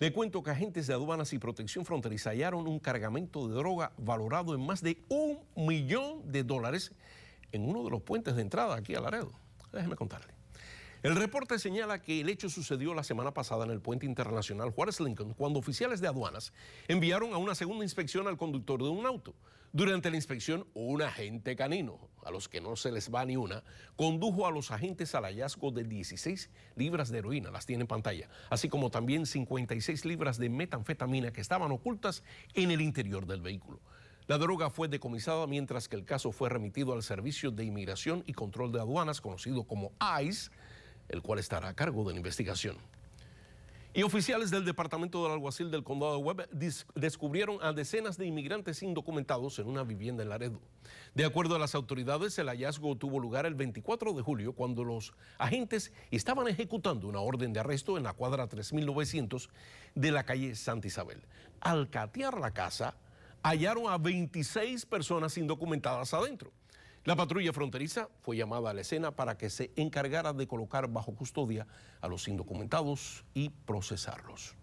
Le cuento que agentes de aduanas y protección fronteriza hallaron un cargamento de droga valorado en más de un millón de dólares en uno de los puentes de entrada aquí a Laredo. Déjeme contarle. El reporte señala que el hecho sucedió la semana pasada en el puente internacional Juárez Lincoln, cuando oficiales de aduanas enviaron a una segunda inspección al conductor de un auto. Durante la inspección, un agente canino, a los que no se les va ni una, condujo a los agentes al hallazgo de 16 libras de heroína, las tiene en pantalla, así como también 56 libras de metanfetamina que estaban ocultas en el interior del vehículo. La droga fue decomisada mientras que el caso fue remitido al Servicio de Inmigración y Control de Aduanas, conocido como ICE, el cual estará a cargo de la investigación. Y oficiales del Departamento del Alguacil del Condado de Webb descubrieron a decenas de inmigrantes indocumentados en una vivienda en Laredo. De acuerdo a las autoridades, el hallazgo tuvo lugar el 24 de julio cuando los agentes estaban ejecutando una orden de arresto en la cuadra 3900 de la calle Santa Isabel. Al catear la casa, hallaron a 26 personas indocumentadas adentro. La patrulla fronteriza fue llamada a la escena para que se encargara de colocar bajo custodia a los indocumentados y procesarlos.